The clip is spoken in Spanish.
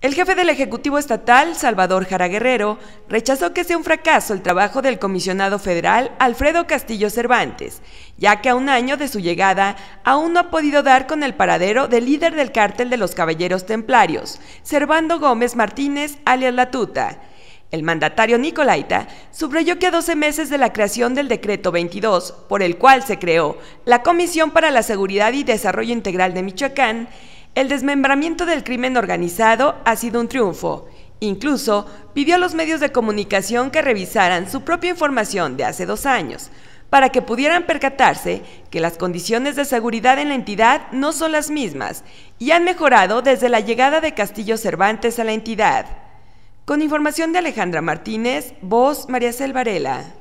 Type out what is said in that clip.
El jefe del Ejecutivo Estatal, Salvador Jara Guerrero, rechazó que sea un fracaso el trabajo del comisionado federal Alfredo Castillo Cervantes, ya que a un año de su llegada aún no ha podido dar con el paradero del líder del cártel de los Caballeros Templarios, Servando Gómez Martínez, alias La Tuta. El mandatario Nicolaita subrayó que a 12 meses de la creación del decreto 22, por el cual se creó la Comisión para la Seguridad y Desarrollo Integral de Michoacán, el desmembramiento del crimen organizado ha sido un triunfo. Incluso pidió a los medios de comunicación que revisaran su propia información de hace dos años, para que pudieran percatarse que las condiciones de seguridad en la entidad no son las mismas y han mejorado desde la llegada de Castillo Cervantes a la entidad. Con información de Alejandra Martínez, voz María Selvarela.